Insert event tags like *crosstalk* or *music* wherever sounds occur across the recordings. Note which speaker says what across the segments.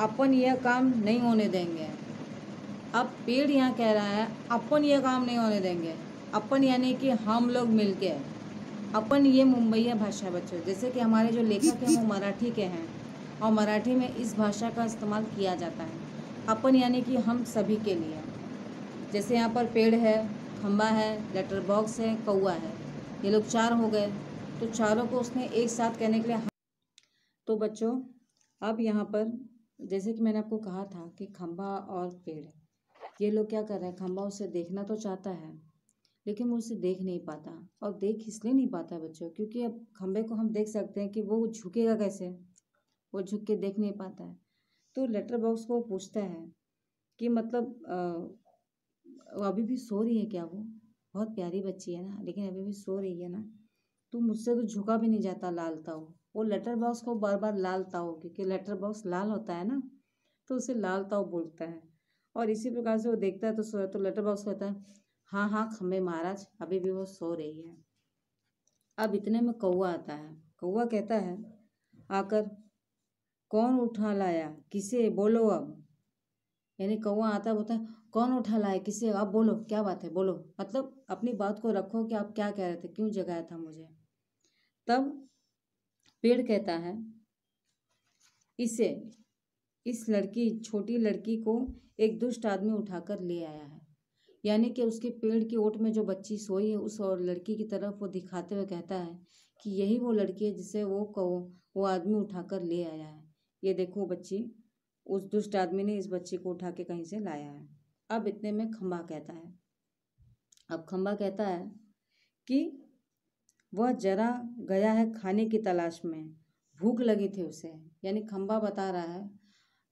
Speaker 1: अपन यह काम नहीं होने देंगे अब पेड़ यहाँ कह रहा है अपन यह काम नहीं होने देंगे अपन यानी कि हम लोग मिलके अपन ये मुंबई है भाषा बच्चों जैसे कि हमारे जो लेखक हैं वो मराठी के हैं और मराठी में इस भाषा का इस्तेमाल किया जाता है अपन यानी कि हम सभी के लिए जैसे यहाँ पर पेड़ है खम्बा है लेटर बॉक्स है कौआ है ये लोग चार हो गए तो चारों को उसने एक साथ कहने के लिए हाँ तो बच्चों अब यहाँ पर जैसे कि मैंने आपको कहा था कि खम्बा और पेड़ ये लोग क्या कर रहे हैं खम्भा उसे देखना तो चाहता है लेकिन वो उसे देख नहीं पाता और देख इसलिए नहीं पाता बच्चों क्योंकि अब खंबे को हम देख सकते हैं कि वो झुकेगा कैसे वो झुक के देख नहीं पाता है तो लेटर बॉक्स को पूछता है कि मतलब आ, अभी भी सो रही है क्या वो बहुत प्यारी बच्ची है ना लेकिन अभी भी सो रही है ना तो मुझसे तो झुका भी नहीं जाता लालता वो वो लेटर बॉक्स को बार बार लाल ताओ क्योंकि लेटर बॉक्स लाल होता है ना तो उसे लाल ताव बोलता है और इसी प्रकार से वो देखता है तो तो लेटर बॉक्स कहता है हाँ हाँ खम्भे महाराज अभी भी वो सो रही है अब इतने में कौआ आता है कौआ कहता है आकर कौन उठा लाया किसे बोलो अब यानी कौआ आता बोलता है कौन उठा लाया किसे अब बोलो क्या बात है बोलो मतलब अपनी बात को रखो कि आप क्या कह रहे थे क्यों जगाया था मुझे तब पेड़ कहता है इसे इस लड़की छोटी लड़की को एक दुष्ट आदमी उठाकर ले आया है यानी कि उसके पेड़ की ओट में जो बच्ची सोई है उस और लड़की की तरफ वो दिखाते हुए कहता है कि यही वो लड़की है जिसे वो कहो वो आदमी उठाकर ले आया है ये देखो बच्ची उस दुष्ट आदमी ने इस बच्ची को उठा के कहीं से लाया है अब इतने में खम्बा कहता है अब खम्बा कहता है कि वह जरा गया है खाने की तलाश में भूख लगी थी उसे यानी खम्बा बता रहा है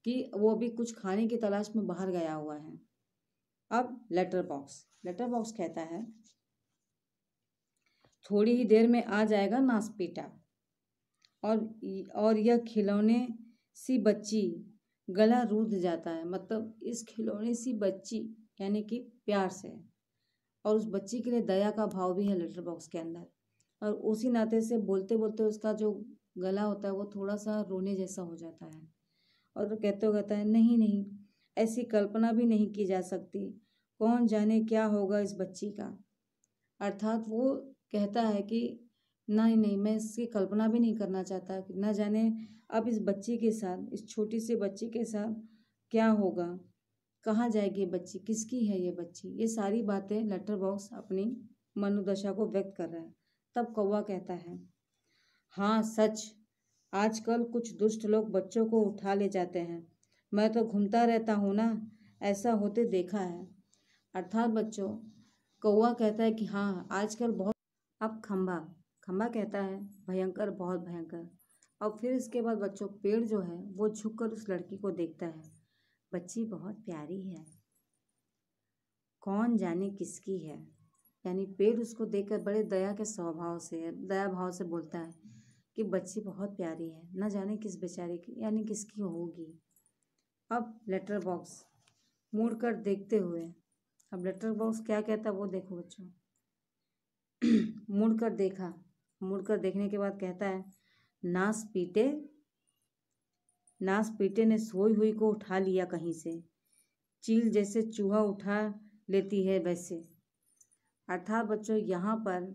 Speaker 1: कि वो अभी कुछ खाने की तलाश में बाहर गया हुआ है अब लेटर बॉक्स लेटर बॉक्स कहता है थोड़ी ही देर में आ जाएगा नासपीटा और और यह खिलौने सी बच्ची गला रूद जाता है मतलब इस खिलौने सी बच्ची यानी कि प्यार से और उस बच्ची के लिए दया का भाव भी है लेटर बॉक्स के अंदर और उसी नाते से बोलते बोलते उसका जो गला होता है वो थोड़ा सा रोने जैसा हो जाता है और कहते हो कहता है नहीं नहीं ऐसी कल्पना भी नहीं की जा सकती कौन जाने क्या होगा इस बच्ची का अर्थात वो कहता है कि नहीं नहीं मैं इसकी कल्पना भी नहीं करना चाहता कि ना जाने अब इस बच्ची के साथ इस छोटी सी बच्ची के साथ क्या होगा कहाँ जाएगी बच्ची किसकी है ये बच्ची ये सारी बातें लेटर बॉक्स अपनी मनोदशा को व्यक्त कर रहा है तब कौवा कहता है हाँ सच आजकल कुछ दुष्ट लोग बच्चों को उठा ले जाते हैं मैं तो घूमता रहता हूँ ना ऐसा होते देखा है अर्थात बच्चों कौवा कहता है कि हाँ आजकल बहुत अब खम्बा खम्बा कहता है भयंकर बहुत भयंकर और फिर इसके बाद बच्चों पेड़ जो है वो झुककर उस लड़की को देखता है बच्ची बहुत प्यारी है कौन जाने किसकी है यानी पेड़ उसको देखकर बड़े दया के स्वभाव से दया भाव से बोलता है कि बच्ची बहुत प्यारी है ना जाने किस बेचारे की यानी किसकी होगी अब लेटर बॉक्स मुड़ कर देखते हुए अब लेटर बॉक्स क्या कहता है वो देखो बच्चों *clears throat* मुड़ कर देखा मुड़ कर देखने के बाद कहता है नास पीटे नास पीटे ने सोई हुई को उठा लिया कहीं से चील जैसे चूहा उठा लेती है वैसे अर्थात बच्चों यहाँ पर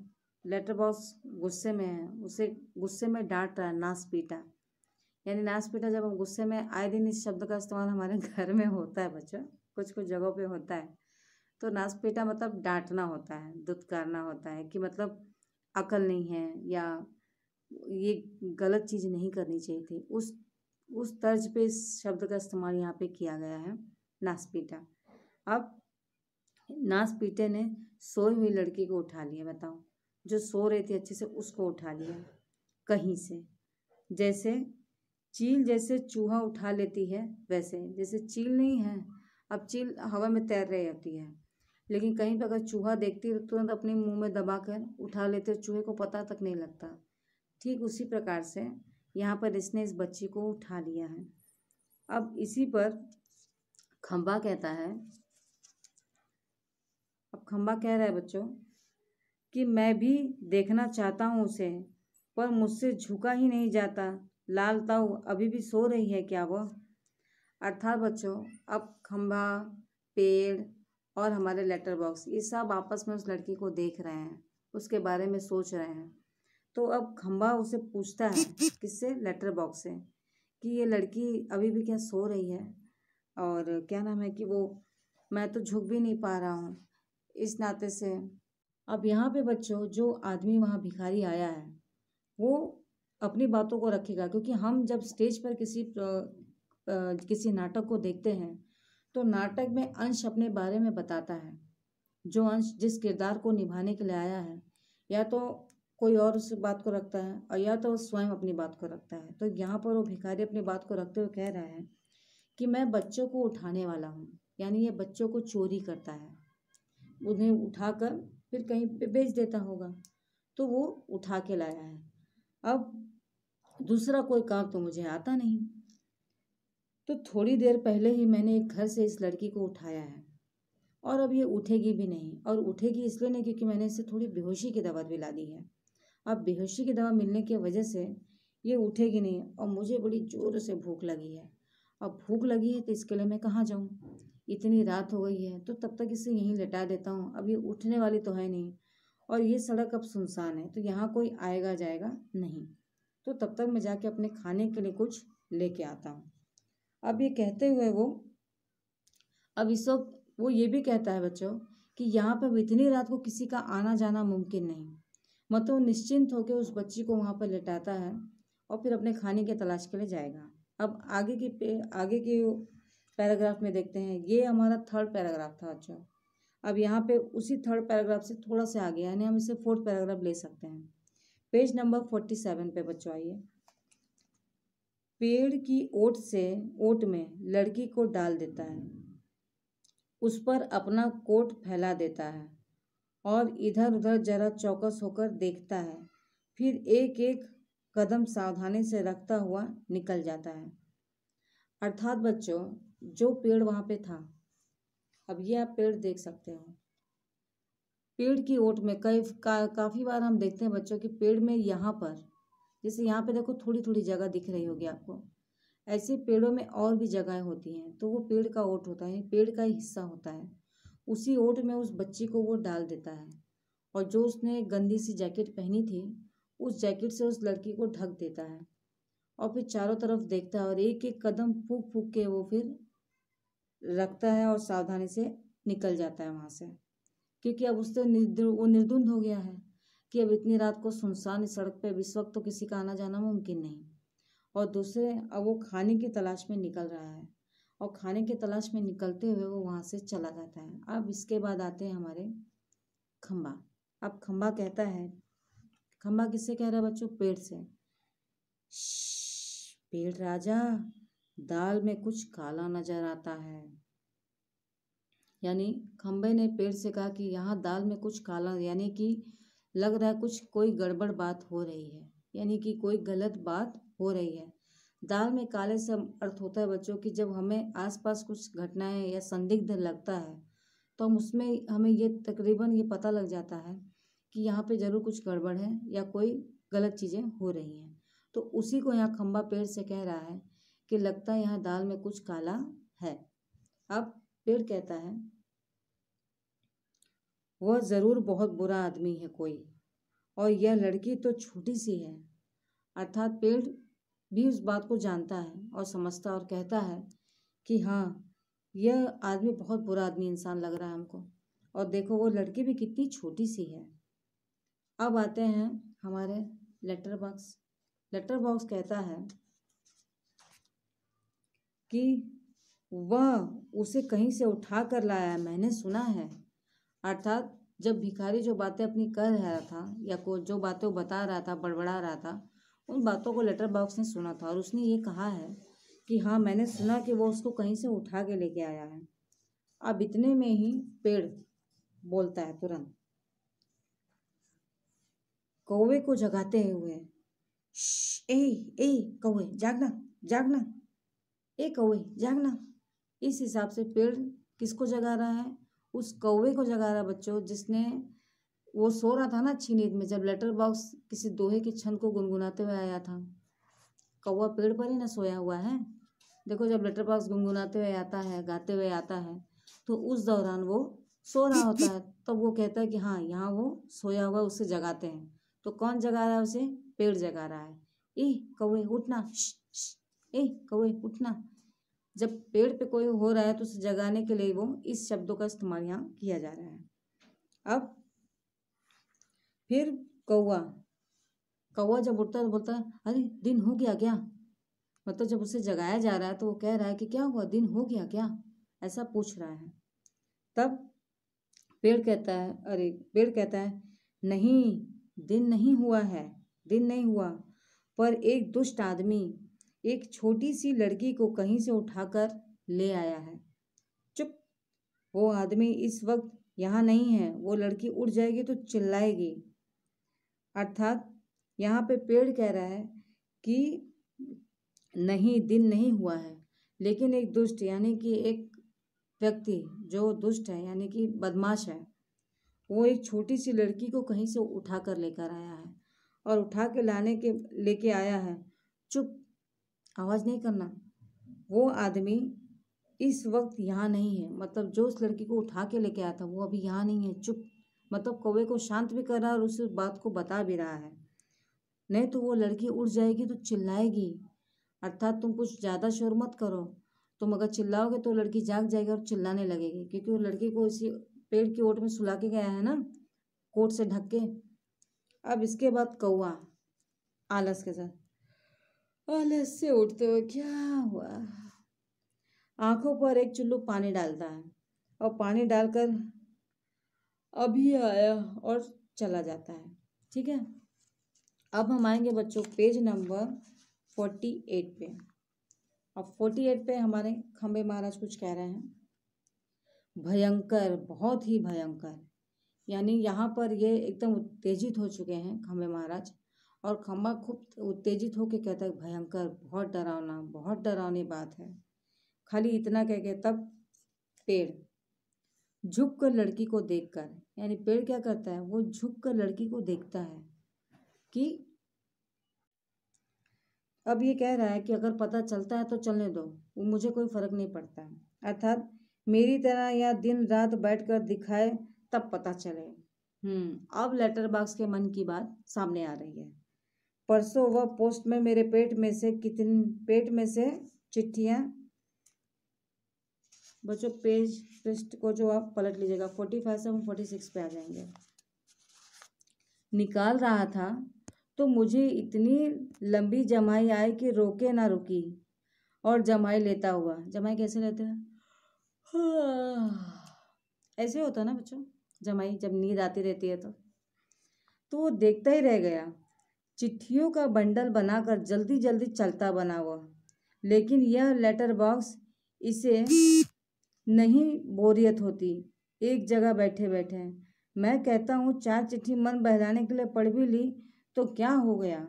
Speaker 1: लेटर बॉक्स गुस्से में है उसे गुस्से में डांट रहा है नाश पीटा यानी नाश पीटा जब हम गुस्से में आए दिन इस शब्द का इस्तेमाल हमारे *laughs* घर में होता है बच्चों कुछ कुछ जगहों पे होता है तो नाश पीटा मतलब डांटना होता है दुत्कारना होता है कि मतलब अकल नहीं है या ये गलत चीज़ नहीं करनी चाहिए थी उस उस तर्ज पे इस शब्द का इस्तेमाल यहाँ पे किया गया है नासपीटा अब नास पीटे ने सोई हुई लड़की को उठा लिया बताओ जो सो रही थी अच्छे से उसको उठा लिया कहीं से जैसे चील जैसे चूहा उठा लेती है वैसे जैसे चील नहीं है अब चील हवा में तैर रही होती है लेकिन कहीं पर अगर चूहा देखती है तो तुरंत अपने मुंह में दबा कर उठा लेते चूहे को पता तक नहीं लगता ठीक उसी प्रकार से यहाँ पर इसने इस बच्ची को उठा लिया है अब इसी पर खम्बा कहता है अब खम्बा कह रहा है बच्चों कि मैं भी देखना चाहता हूँ उसे पर मुझसे झुका ही नहीं जाता लाल ताऊ अभी भी सो रही है क्या वो अर्थात बच्चों अब खम्बा पेड़ और हमारे लेटर बॉक्स ये सब आपस में उस लड़की को देख रहे हैं उसके बारे में सोच रहे हैं तो अब खम्बा उसे पूछता है किससे लेटर बॉक्स से कि ये लड़की अभी भी क्या सो रही है और क्या नाम है कि वो मैं तो झुक भी नहीं पा रहा हूँ इस नाते से अब यहाँ पे बच्चों जो आदमी वहाँ भिखारी आया है वो अपनी बातों को रखेगा क्योंकि हम जब स्टेज पर किसी किसी नाटक को देखते हैं तो नाटक में अंश अपने बारे में बताता है जो अंश जिस किरदार को निभाने के लिए आया है या तो कोई और उस बात को रखता है और या तो स्वयं अपनी बात को रखता है तो यहाँ पर वो भिखारी अपनी बात को रखते हुए कह रहा है कि मैं बच्चों को उठाने वाला हूँ यानी ये बच्चों को चोरी करता है उन्हें उठाकर फिर कहीं पे बेच देता होगा तो वो उठा के लाया है अब दूसरा कोई काम तो मुझे आता नहीं तो थोड़ी देर पहले ही मैंने एक घर से इस लड़की को उठाया है और अब ये उठेगी भी नहीं और उठेगी इसलिए नहीं क्योंकि मैंने इसे थोड़ी बेहोशी की दवा भी ला दी है अब बेहोशी की दवा मिलने की वजह से ये उठेगी नहीं और मुझे बड़ी ज़ोर से भूख लगी है अब भूख लगी है तो इसके लिए मैं कहाँ जाऊँ इतनी रात हो गई है तो तब तक इसे यहीं लटा देता हूँ अब ये उठने वाली तो है नहीं और ये सड़क अब सुनसान है तो यहाँ कोई आएगा जाएगा नहीं तो तब तक मैं जाके अपने खाने के लिए कुछ लेके आता हूँ अब ये कहते हुए वो अब इस वक्त वो ये भी कहता है बच्चों कि यहाँ पर इतनी रात को किसी का आना जाना मुमकिन नहीं मतलब निश्चिंत होकर उस बच्ची को वहाँ पर लेटाता है और फिर अपने खाने की तलाश के लिए जाएगा अब आगे की आगे की पैराग्राफ में देखते हैं ये हमारा थर्ड पैराग्राफ था अच्छा अब यहाँ पे उसी थर्ड पैराग्राफ से थोड़ा सा आगे यानी हम इसे फोर्थ पैराग्राफ ले सकते हैं पेज नंबर फोर्टी सेवन पे बच्चों आइए पेड़ की ओट से ओट में लड़की को डाल देता है उस पर अपना कोट फैला देता है और इधर उधर जरा चौकस होकर देखता है फिर एक एक कदम सावधानी से रखता हुआ निकल जाता है अर्थात बच्चों जो पेड़ वहाँ पे था अब ये आप पेड़ देख सकते हो पेड़ की ओट में कई का, काफ़ी बार हम देखते हैं बच्चों की पेड़ में यहाँ पर जैसे यहाँ पे देखो थोड़ी थोड़ी जगह दिख रही होगी आपको ऐसे पेड़ों में और भी जगहें होती हैं तो वो पेड़ का ओट होता है पेड़ का हिस्सा होता है उसी ओट में उस बच्ची को वो डाल देता है और जो उसने गंदी सी जैकेट पहनी थी उस जैकेट से उस लड़की को ढक देता है और फिर चारों तरफ देखता है और एक एक कदम फूक फूक के वो फिर रखता है और सावधानी से निकल जाता है वहाँ से क्योंकि अब उससे वो निर्द्वंद हो गया है कि अब इतनी रात को सुनसान सड़क पर इस वक्त तो किसी का आना जाना मुमकिन नहीं और दूसरे अब वो खाने की तलाश में निकल रहा है और खाने की तलाश में निकलते हुए वो वहाँ से चला जाता है अब इसके बाद आते हैं हमारे खम्बा अब खम्बा कहता है खम्बा किससे कह रहा है बच्चों पेड़ से पेड़ राजा दाल में कुछ काला नजर आता है यानी खम्बे ने पेड़ से कहा कि यहाँ दाल में कुछ काला यानी कि लग रहा है कुछ कोई गड़बड़ बात हो रही है यानी कि कोई गलत बात हो रही है दाल में काले से अर्थ होता है बच्चों की जब हमें आसपास कुछ घटनाएं या संदिग्ध लगता है तो हम उसमें हमें ये तकरीबन ये पता लग जाता है कि यहाँ पे ज़रूर कुछ गड़बड़ है या कोई गलत चीज़ें हो रही हैं तो उसी को यहाँ खम्बा पेड़ से कह रहा है कि लगता यहाँ दाल में कुछ काला है अब पेड़ कहता है वह ज़रूर बहुत बुरा आदमी है कोई और यह लड़की तो छोटी सी है अर्थात पेड़ भी उस बात को जानता है और समझता और कहता है कि हाँ यह आदमी बहुत बुरा आदमी इंसान लग रहा है हमको और देखो वो लड़की भी कितनी छोटी सी है अब आते हैं हमारे लेटर बॉक्स लेटर बॉक्स कहता है कि वह उसे कहीं से उठा कर लाया है मैंने सुना है अर्थात जब भिखारी जो बातें अपनी कर रहा था या को जो बातें वो बता रहा था बड़बड़ा रहा था उन बातों को लेटर बॉक्स ने सुना था और उसने ये कहा है कि हाँ मैंने सुना कि वो उसको कहीं से उठा के लेके आया है अब इतने में ही पेड़ बोलता है तुरंत कौवे को जगाते हुए ए ए कौवे जागना जागना ए कौवे जागना इस हिसाब से पेड़ किसको जगा रहा है उस कौवे को जगा रहा बच्चों जिसने वो सो रहा था ना अच्छी नींद में जब लेटर बॉक्स किसी दोहे के छंद को गुनगुनाते हुए आया था कौवा पेड़ पर ही ना सोया हुआ है देखो जब लेटर बॉक्स गुनगुनाते हुए आता है गाते हुए आता है तो उस दौरान वो सो रहा होता है तब तो वो कहता है कि हाँ यहाँ वो सोया हुआ उसे जगाते हैं तो कौन जगा रहा है उसे पेड़ जगा रहा है ई कौवे उठना ए कौए उठना जब पेड़ पे कोई हो रहा है तो उसे जगाने के लिए वो इस शब्दों का इस्तेमाल यहाँ किया जा रहा है अब फिर कौआ कौआ जब उठता है तो बोलता है अरे दिन हो गया क्या मतलब जब उसे जगाया जा रहा है तो वो कह रहा है कि क्या हुआ दिन हो गया क्या ऐसा पूछ रहा है तब पेड़ कहता है अरे पेड़ कहता है नहीं दिन नहीं हुआ है दिन नहीं हुआ पर एक दुष्ट आदमी एक छोटी सी लड़की को कहीं से उठाकर ले आया है चुप वो आदमी इस वक्त यहाँ नहीं है वो लड़की उड़ जाएगी तो चिल्लाएगी अर्थात यहाँ पे पेड़ कह रहा है कि नहीं दिन नहीं हुआ है लेकिन एक दुष्ट यानी कि एक व्यक्ति जो दुष्ट है यानी कि बदमाश है वो एक छोटी सी लड़की को कहीं से उठा कर लेकर आया है और उठा के लाने के लेके आया है चुप आवाज़ नहीं करना वो आदमी इस वक्त यहाँ नहीं है मतलब जो उस लड़की को उठा के लेके आया था वो अभी यहाँ नहीं है चुप मतलब कौवे को शांत भी कर रहा है और उस बात को बता भी रहा है नहीं तो वो लड़की उठ जाएगी तो चिल्लाएगी अर्थात तुम कुछ ज़्यादा शोर मत करो तुम अगर चिल्लाओगे तो लड़की जाग जाएगी और चिल्लाने लगेगी क्योंकि वो लड़की को इसी पेड़ की ओट में सुला के गया है ना कोट से ढक के अब इसके बाद कौआ आलस के साथ आलस से उठते हो क्या हुआ आंखों पर एक चुल्लू पानी डालता है और पानी डालकर अभी आया और चला जाता है ठीक है अब हम आएंगे बच्चों पेज नंबर फोर्टी एट पे अब फोर्टी एट पे हमारे खम्बे महाराज कुछ कह रहे हैं भयंकर बहुत ही भयंकर यानी यहाँ पर ये एकदम उत्तेजित हो चुके हैं खम्बे महाराज और खम्बा खूब उत्तेजित होकर कहता है भयंकर बहुत डरावना बहुत डरावनी बात है खाली इतना कह के तब पेड़ झुक कर लड़की को देखकर यानी पेड़ क्या करता है वो झुक कर लड़की को देखता है कि अब ये कह रहा है कि अगर पता चलता है तो चलने दो वो मुझे कोई फर्क नहीं पड़ता है अर्थात मेरी तरह या दिन रात बैठकर दिखाए तब पता चले हम्म अब लेटर बॉक्स के मन की बात सामने आ रही है परसों वह पोस्ट में मेरे पेट में से कितने पेट में से चिट्ठियाँ बच्चों पेज पृष्ठ को जो आप पलट लीजिएगा फोर्टी फाइव से हम फोर्टी सिक्स पे आ जाएंगे निकाल रहा था तो मुझे इतनी लंबी जमाई आई कि रोके ना रुकी और जमाई लेता हुआ जमाई कैसे लेते हैं हाँ, ऐसे होता है ना बच्चों जमाई जब नींद आती रहती है तो तो वो देखता ही रह गया चिट्ठियों का बंडल बनाकर जल्दी जल्दी चलता बना हुआ लेकिन यह लेटर बॉक्स इसे नहीं बोरियत होती एक जगह बैठे बैठे मैं कहता हूँ चार चिट्ठी मन बहलाने के लिए पढ़ भी ली तो क्या हो गया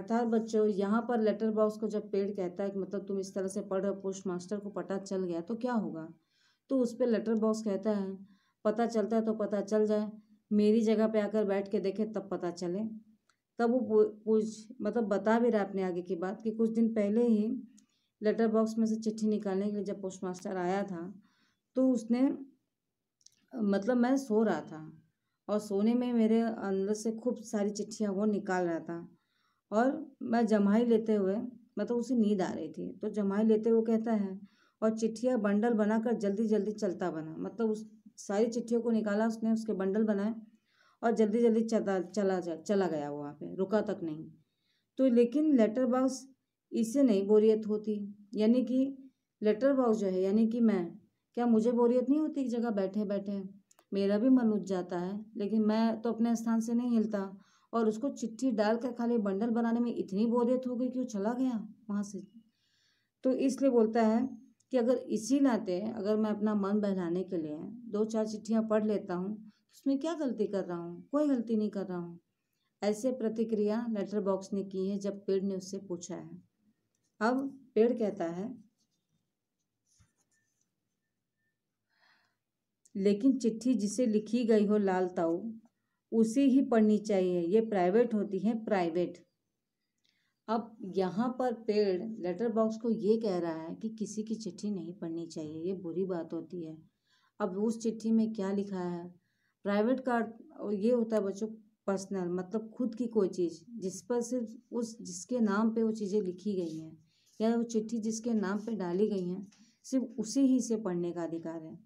Speaker 1: अर्थात बच्चों यहाँ पर लेटर बॉक्स को जब पेड़ कहता है कि मतलब तुम इस तरह से पढ़ रहे हो पोस्ट मास्टर को पता चल गया तो क्या होगा तो उस पर लेटर बॉक्स कहता है पता चलता है तो पता चल जाए मेरी जगह पे आकर बैठ के देखे तब पता चले तब वो पूछ मतलब बता भी रहा है अपने आगे की बात कि कुछ दिन पहले ही लेटर बॉक्स में से चिट्ठी निकालने के लिए जब पोस्ट मास्टर आया था तो उसने मतलब मैं सो रहा था और सोने में मेरे अंदर से खूब सारी चिट्ठियाँ वो निकाल रहा था और मैं जमाई लेते हुए मतलब उसे नींद आ रही थी तो जमाई लेते हुए कहता है और चिट्ठियाँ बंडल बनाकर जल्दी जल्दी चलता बना मतलब उस सारी चिट्ठियों को निकाला उसने उसके बंडल बनाए और जल्दी जल्दी चला चला चला गया वहाँ पे रुका तक नहीं तो लेकिन लेटर बॉक्स इससे नहीं बोरियत होती यानी कि लेटर बॉक्स जो है यानी कि मैं क्या मुझे बोरियत नहीं होती एक जगह बैठे बैठे मेरा भी मन उठ जाता है लेकिन मैं तो अपने स्थान से नहीं हिलता और उसको चिट्ठी डाल कर खाली बंडल बनाने में इतनी बोरियत हो गई कि वो चला गया वहाँ से तो इसलिए बोलता है कि अगर इसी नाते अगर मैं अपना मन बहलाने के लिए दो चार चिट्ठियाँ पढ़ लेता हूँ उसमें क्या गलती कर रहा हूँ कोई गलती नहीं कर रहा हूँ ऐसे प्रतिक्रिया लेटर बॉक्स ने की है जब पेड़ ने उससे पूछा है अब पेड़ कहता है लेकिन चिट्ठी जिसे लिखी गई हो लाल ताऊ उसे ही पढ़नी चाहिए ये प्राइवेट होती है प्राइवेट अब यहाँ पर पेड़ लेटर बॉक्स को ये कह रहा है कि किसी की चिट्ठी नहीं पढ़नी चाहिए ये बुरी बात होती है अब उस चिट्ठी में क्या लिखा है प्राइवेट कार ये होता है बच्चों पर्सनल मतलब खुद की कोई चीज़ जिस पर सिर्फ उस जिसके नाम पे वो चीज़ें लिखी गई हैं या वो चिट्ठी जिसके नाम पे डाली गई हैं सिर्फ उसे ही से पढ़ने का अधिकार है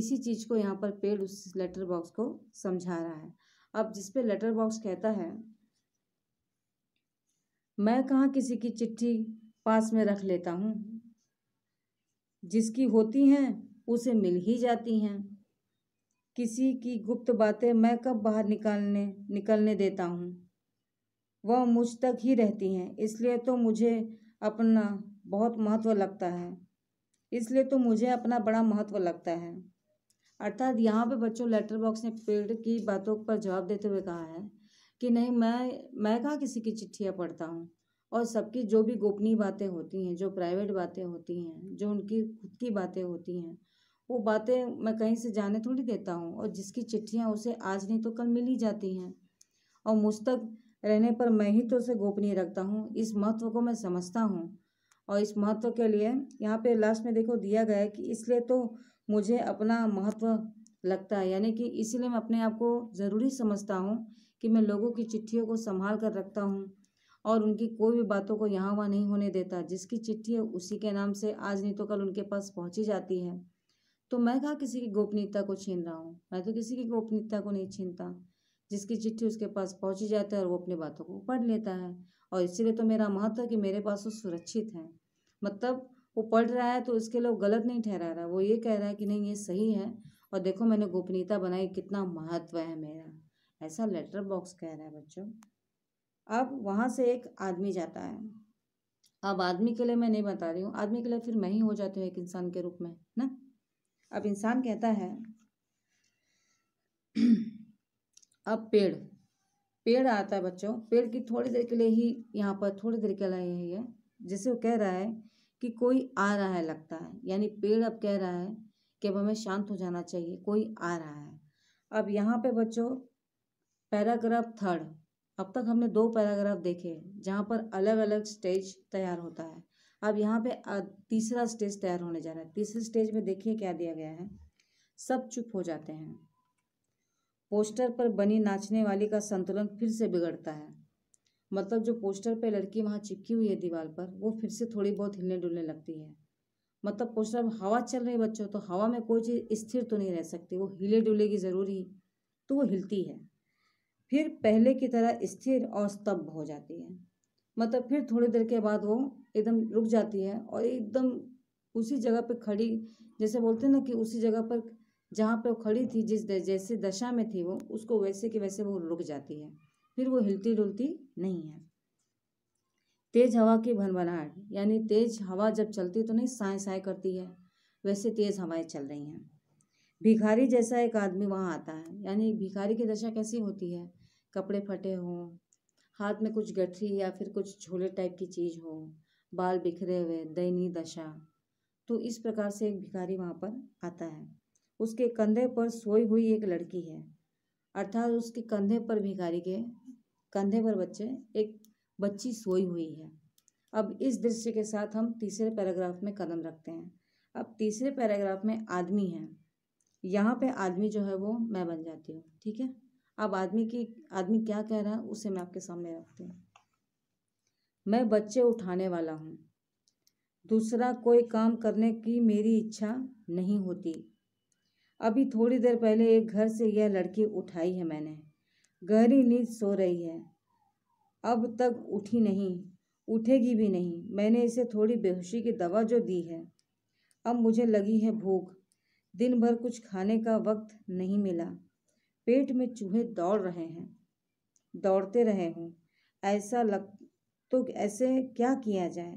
Speaker 1: इसी चीज़ को यहाँ पर पेड़ उस लेटर बॉक्स को समझा रहा है अब जिस पे लेटर बॉक्स कहता है मैं कहाँ किसी की चिट्ठी पास में रख लेता हूँ जिसकी होती हैं उसे मिल ही जाती हैं किसी की गुप्त बातें मैं कब बाहर निकालने निकलने देता हूँ वह मुझ तक ही रहती हैं इसलिए तो मुझे अपना बहुत महत्व लगता है इसलिए तो मुझे अपना बड़ा महत्व लगता है अर्थात यहाँ पे बच्चों लेटर बॉक्स ने पेड़ की बातों पर जवाब देते हुए कहा है कि नहीं मैं मैं कहाँ किसी की चिट्ठियाँ पढ़ता हूँ और सबकी जो भी गोपनीय बातें होती हैं जो प्राइवेट बातें होती हैं जो उनकी खुद की बातें होती हैं वो बातें मैं कहीं से जाने थोड़ी देता हूँ और जिसकी चिट्ठियाँ उसे आज नहीं तो कल मिल ही जाती हैं और मुझ तक रहने पर मैं ही तो उसे गोपनीय रखता हूँ इस महत्व को मैं समझता हूँ और इस महत्व के लिए यहाँ पे लास्ट में देखो दिया गया है कि इसलिए तो मुझे अपना महत्व लगता है यानी कि इसीलिए मैं अपने आप को ज़रूरी समझता हूँ कि मैं लोगों की चिट्ठियों को संभाल कर रखता हूँ और उनकी कोई भी बातों को यहाँ वहाँ नहीं होने देता जिसकी चिट्ठी है उसी के नाम से आज नहीं तो कल उनके पास पहुँची जाती है तो मैं कहा किसी की गोपनीयता को छीन रहा हूँ मैं तो किसी की गोपनीयता को नहीं छीनता जिसकी चिट्ठी उसके पास पहुँची जाती है और वो अपनी बातों को पढ़ लेता है और इसीलिए तो मेरा महत्व है कि मेरे पास वो सुरक्षित है मतलब वो पढ़ रहा है तो उसके लोग गलत नहीं ठहरा रहा वो ये कह रहा है कि नहीं ये सही है और देखो मैंने गोपनीयता बनाई कितना महत्व है मेरा ऐसा लेटर बॉक्स कह रहा है बच्चों अब वहाँ से एक आदमी जाता है अब आदमी के लिए मैं नहीं बता रही हूँ आदमी के लिए फिर मैं ही हो जाती हूँ एक इंसान के रूप में ना अब इंसान कहता है अब पेड़ पेड़ आता है बच्चों पेड़ की थोड़ी देर के लिए ही यहाँ पर थोड़ी देर के लिए ही है जैसे वो कह रहा है कि कोई आ रहा है लगता है यानी पेड़ अब कह रहा है कि अब हमें शांत हो जाना चाहिए कोई आ रहा है अब यहाँ पे बच्चों पैराग्राफ थर्ड अब तक हमने दो पैराग्राफ देखे जहाँ पर अलग अलग स्टेज तैयार होता है अब यहाँ पे तीसरा स्टेज तैयार होने जा रहा है तीसरे स्टेज में देखिए क्या दिया गया है सब चुप हो जाते हैं पोस्टर पर बनी नाचने वाली का संतुलन फिर से बिगड़ता है मतलब जो पोस्टर पे लड़की वहाँ चिपकी हुई है दीवार पर वो फिर से थोड़ी बहुत हिलने डुलने लगती है मतलब पोस्टर में हवा चल रही बच्चों तो हवा में कोई चीज़ स्थिर तो नहीं रह सकती वो हिले डुलेगी ज़रूरी तो वो हिलती है फिर पहले की तरह स्थिर और स्तब्ध हो जाती है मतलब फिर थोड़ी देर के बाद वो एकदम रुक जाती है और एकदम उसी जगह पर खड़ी जैसे बोलते हैं ना कि उसी जगह पर जहाँ पर वो खड़ी थी जिस जैसे दशा में थी वो उसको वैसे के वैसे वो रुक जाती है फिर वो हिलती डुलती नहीं है तेज हवा की भनभनाहट यानी तेज हवा जब चलती तो नहीं साय साय करती है वैसे तेज हवाएं चल रही हैं भिखारी जैसा एक आदमी वहाँ आता है यानी भिखारी की दशा कैसी होती है कपड़े फटे हों हाथ में कुछ गठरी या फिर कुछ झोले टाइप की चीज़ हो बाल बिखरे हुए दयनीय दशा तो इस प्रकार से एक भिखारी वहाँ पर आता है उसके कंधे पर सोई हुई एक लड़की है अर्थात उसके कंधे पर भिखारी के कंधे पर बच्चे एक बच्ची सोई हुई है अब इस दृश्य के साथ हम तीसरे पैराग्राफ में कदम रखते हैं अब तीसरे पैराग्राफ में आदमी है यहाँ पे आदमी जो है वो मैं बन जाती हूँ ठीक है अब आदमी की आदमी क्या कह रहा है उसे मैं आपके सामने रखती हूँ मैं बच्चे उठाने वाला हूँ दूसरा कोई काम करने की मेरी इच्छा नहीं होती अभी थोड़ी देर पहले एक घर से यह लड़की उठाई है मैंने गहरी नींद सो रही है अब तक उठी नहीं उठेगी भी नहीं मैंने इसे थोड़ी बेहोशी की दवा जो दी है अब मुझे लगी है भूख दिन भर कुछ खाने का वक्त नहीं मिला पेट में चूहे दौड़ रहे हैं दौड़ते रहे हूँ ऐसा लग तो ऐसे क्या किया जाए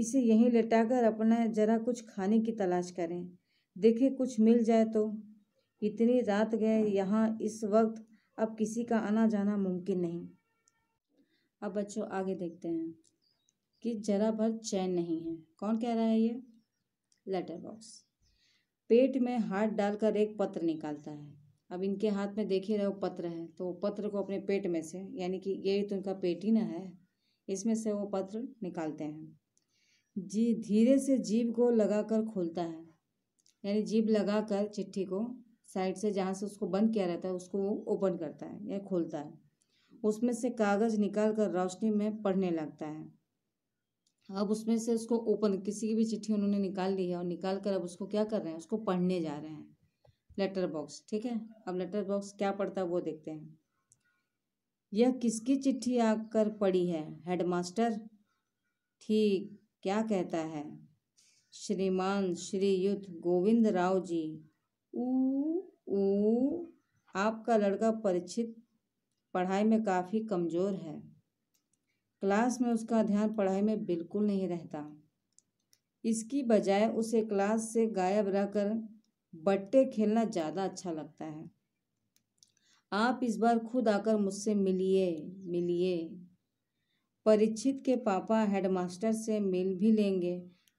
Speaker 1: इसे यहीं लेटाकर अपना जरा कुछ खाने की तलाश करें देखें कुछ मिल जाए तो इतनी रात गए यहाँ इस वक्त अब किसी का आना जाना मुमकिन नहीं अब बच्चों आगे देखते हैं कि जरा भर चैन नहीं है कौन कह रहा है ये लेटर बॉक्स पेट में हाथ डालकर एक पत्र निकालता है अब इनके हाथ में देखे रहे वो पत्र है तो पत्र को अपने पेट में से यानी कि ये तो इनका पेट ही ना है इसमें से वो पत्र निकालते हैं जी धीरे से जीभ को लगाकर खोलता है यानी जीभ लगाकर चिट्ठी को साइड से जहाँ से उसको बंद किया रहता है उसको वो ओपन करता है या खोलता है उसमें से कागज़ निकाल कर रोशनी में पढ़ने लगता है अब उसमें से उसको ओपन किसी की भी चिट्ठी उन्होंने निकाल ली है और निकाल कर अब उसको क्या कर रहे हैं उसको पढ़ने जा रहे हैं लेटर बॉक्स ठीक है अब लेटर बॉक्स क्या पढ़ता है वो देखते हैं यह किसकी चिट्ठी आकर पड़ी है हेडमास्टर ठीक क्या कहता है श्रीमान श्रीयुत गोविंद राव जी ऊ आपका लड़का परिचित पढ़ाई में काफ़ी कमज़ोर है क्लास में उसका ध्यान पढ़ाई में बिल्कुल नहीं रहता इसकी बजाय उसे क्लास से गायब रहकर बट्टे खेलना ज़्यादा अच्छा लगता है आप इस बार खुद आकर मुझसे मिलिए मिलिए परिचित के पापा हेडमास्टर से मिल भी लेंगे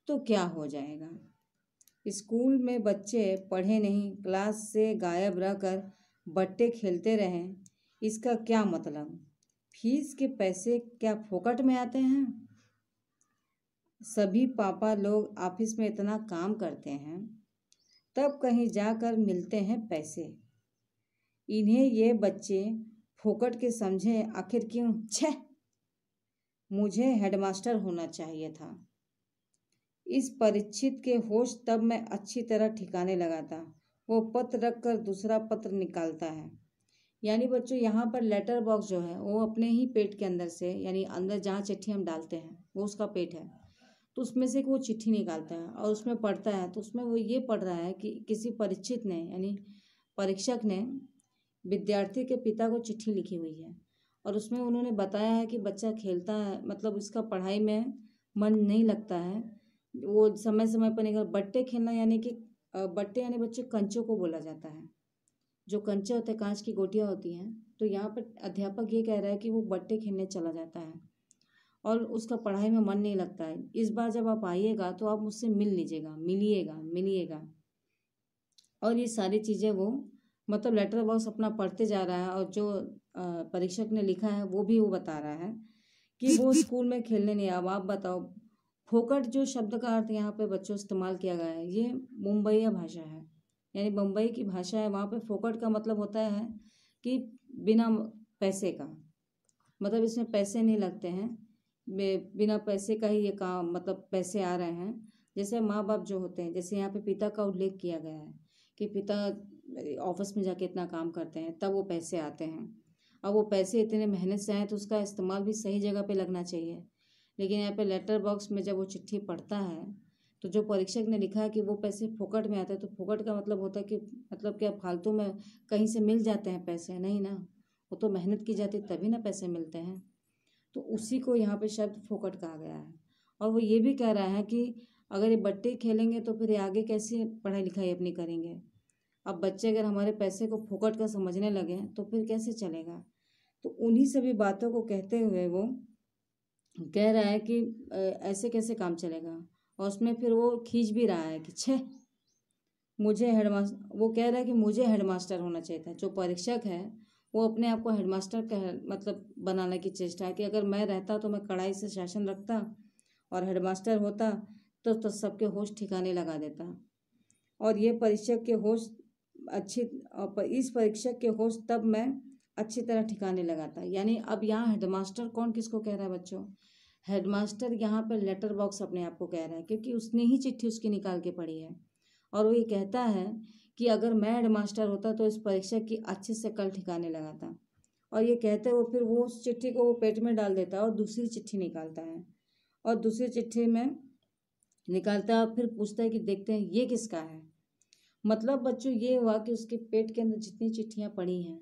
Speaker 1: तो क्या हो जाएगा स्कूल में बच्चे पढ़े नहीं क्लास से गायब रहकर बट्टे खेलते रहें इसका क्या मतलब फीस के पैसे क्या फोकट में आते हैं सभी पापा लोग ऑफिस में इतना काम करते हैं तब कहीं जाकर मिलते हैं पैसे इन्हें ये बच्चे फोकट के समझे आखिर क्यों छे मुझे हेडमास्टर होना चाहिए था इस परिचित के होश तब मैं अच्छी तरह ठिकाने लगाता वो पत्र रख कर दूसरा पत्र निकालता है यानी बच्चों यहाँ पर लेटर बॉक्स जो है वो अपने ही पेट के अंदर से यानी अंदर जहाँ चिट्ठी हम डालते हैं वो उसका पेट है तो उसमें से वो चिट्ठी निकालता है और उसमें पढ़ता है तो उसमें वो ये पढ़ रहा है कि किसी परिचित ने यानी परीक्षक ने विद्यार्थी के पिता को चिट्ठी लिखी हुई है और उसमें उन्होंने बताया है कि बच्चा खेलता है मतलब उसका पढ़ाई में मन नहीं लगता है वो समय समय पर नहीं बट्टे खेलना यानी कि बट्टे यानी बच्चे कंचों को बोला जाता है जो कंचे होते हैं कांच की गोटियाँ होती हैं तो यहाँ पर अध्यापक ये कह रहा है कि वो बट्टे खेलने चला जाता है और उसका पढ़ाई में मन नहीं लगता है इस बार जब आप आइएगा तो आप मुझसे मिल लीजिएगा मिलिएगा मिलिएगा और ये सारी चीज़ें वो मतलब लेटर बॉक्स अपना पढ़ते जा रहा है और जो परीक्षक ने लिखा है वो भी वो बता रहा है कि वो स्कूल में खेलने नहीं अब आप बताओ फोकट जो शब्द का अर्थ यहाँ पे बच्चों इस्तेमाल किया गया है ये मुंबईया भाषा है यानी बम्बई की भाषा है वहाँ पे फोकट का मतलब होता है कि बिना पैसे का मतलब इसमें पैसे नहीं लगते हैं बिना पैसे का ही ये काम मतलब पैसे आ रहे हैं जैसे माँ बाप जो होते हैं जैसे यहाँ पे पिता का उल्लेख किया गया है कि पिता ऑफिस में जाके इतना काम करते हैं तब वो पैसे आते हैं अब वो पैसे इतने मेहनत से आए तो उसका इस्तेमाल भी सही जगह पे लगना चाहिए लेकिन यहाँ पे लेटर बॉक्स में जब वो चिट्ठी पढ़ता है तो जो परीक्षक ने लिखा है कि वो पैसे फोकट में आते हैं तो फोकट का मतलब होता है कि मतलब क्या फालतू में कहीं से मिल जाते हैं पैसे नहीं ना वो तो मेहनत की जाती तभी ना पैसे मिलते हैं तो उसी को यहाँ पर शब्द फोकट कहा गया है और वो ये भी कह रहा है कि अगर ये बट्टे खेलेंगे तो फिर ये आगे कैसे पढ़ाई लिखाई अपनी करेंगे अब बच्चे अगर हमारे पैसे को फोकट का समझने लगे तो फिर कैसे चलेगा तो उन्हीं सभी बातों को कहते हुए वो कह रहा है कि ऐसे कैसे काम चलेगा और उसमें फिर वो खींच भी रहा है कि छः मुझे हेडमास्टर वो कह रहा है कि मुझे हेडमास्टर होना चाहिए था जो परीक्षक है वो अपने आप को हेडमास्टर कह मतलब बनाने की चेष्टा है कि अगर मैं रहता तो मैं कड़ाई से शासन रखता और हेडमास्टर होता तो, तो सबके होश ठिकाने लगा देता और ये परीक्षक के होश अच्छी इस परीक्षा के होश तब मैं अच्छी तरह ठिकाने लगाता यानी अब यहाँ हेडमास्टर कौन किसको कह रहा है बच्चों हेडमास्टर यहाँ पर लेटर बॉक्स अपने आप को कह रहा है क्योंकि उसने ही चिट्ठी उसकी निकाल के पढ़ी है और वो ये कहता है कि अगर मैं हेडमास्टर होता तो इस परीक्षा की अच्छे से कल ठिकाने लगाता और ये कहते वो फिर वो उस चिट्ठी को वो पेट में डाल देता है और दूसरी चिट्ठी निकालता है और दूसरी चिट्ठी में निकालता है और फिर पूछता है कि देखते हैं ये किसका है मतलब बच्चों ये हुआ कि उसके पेट के अंदर जितनी चिट्ठियाँ पड़ी हैं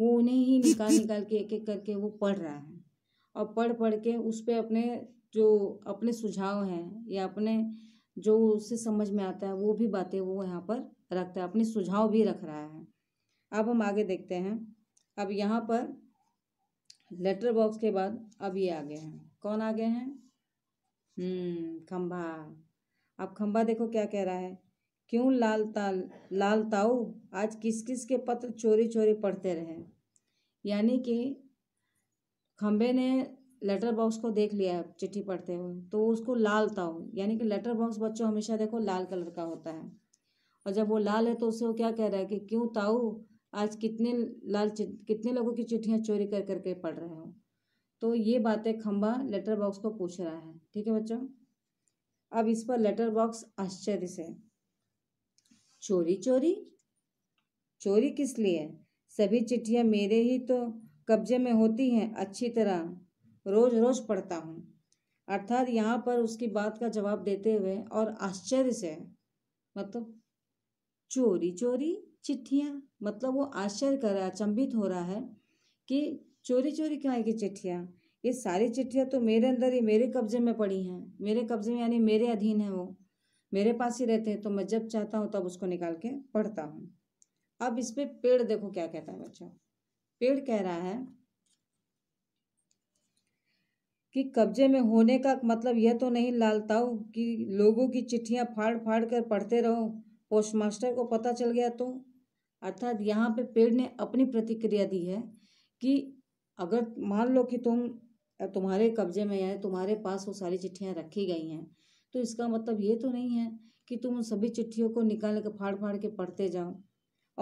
Speaker 1: वो उन्हें ही निकाल निकाल के एक एक करके वो पढ़ रहा है और पढ़ पढ़ के उस पर अपने जो अपने सुझाव हैं या अपने जो उससे समझ में आता है वो भी बातें वो यहाँ पर रखता है अपने सुझाव भी रख रहा है अब हम आगे देखते हैं अब यहाँ पर लेटर बॉक्स के बाद अब ये आगे हैं कौन आ गए हैं खम्भा हम्म, अब खम्भा देखो क्या कह रहा है क्यों लाल लाल ताऊ आज किस किस के पत्र चोरी चोरी पढ़ते रहे यानी कि खम्बे ने लेटर बॉक्स को देख लिया चिट्ठी पढ़ते हुए तो उसको लाल ताऊ यानी कि लेटर बॉक्स बच्चों हमेशा देखो लाल कलर का होता है और जब वो लाल है तो उससे वो क्या कह रहा है कि क्यों ताऊ आज कितने लाल कितने लोगों की चिट्ठियाँ चोरी कर करके पढ़ रहे हो तो ये बातें खम्बा लेटर बॉक्स को पूछ रहा है ठीक है बच्चों अब इस पर लेटर बॉक्स आश्चर्य से चोरी चोरी चोरी किस लिए सभी चिट्ठियाँ मेरे ही तो कब्जे में होती हैं अच्छी तरह रोज रोज पढ़ता हूँ अर्थात यहाँ पर उसकी बात का जवाब देते हुए और आश्चर्य से मतलब चोरी चोरी चिट्ठियाँ मतलब वो आश्चर्य कर रहा है अचंभित हो रहा है कि चोरी चोरी है कि चिट्ठियाँ ये सारी चिट्ठियाँ तो मेरे अंदर ही मेरे कब्जे में पड़ी हैं मेरे कब्जे में यानी मेरे अधीन है वो मेरे पास ही रहते हैं तो मैं जब चाहता हूँ तब उसको निकाल के पढ़ता हूँ अब इस पे पेड़ देखो क्या कहता है बच्चों पेड़ कह रहा है कि कब्जे में होने का मतलब यह तो नहीं लालताओ कि लोगों की चिट्ठियां फाड़ फाड़ कर पढ़ते रहो पोस्ट मास्टर को पता चल गया तो अर्थात यहाँ पे पेड़ ने अपनी प्रतिक्रिया दी है कि अगर मान लो कि तुम तुम्हारे कब्जे में है तुम्हारे पास वो सारी चिट्ठियाँ रखी गई हैं तो इसका मतलब ये तो नहीं है कि तुम उन सभी चिट्ठियों को निकाल कर फाड़ फाड़ के पढ़ते जाओ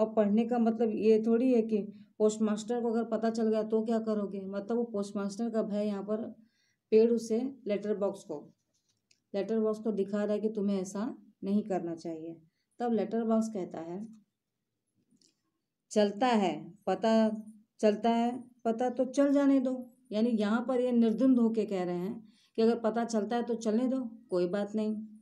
Speaker 1: और पढ़ने का मतलब ये थोड़ी है कि पोस्ट मास्टर को अगर पता चल गया तो क्या करोगे मतलब वो पोस्ट मास्टर का भय यहाँ पर पेड़ उसे लेटर बॉक्स को लेटर बॉक्स को दिखा रहा है कि तुम्हें ऐसा नहीं करना चाहिए तब लेटर बॉक्स कहता है चलता है पता चलता है पता तो चल जाने दो यानी यहाँ पर ये निर्दुंद होके कह रहे हैं कि अगर पता चलता है तो चलने दो कोई बात नहीं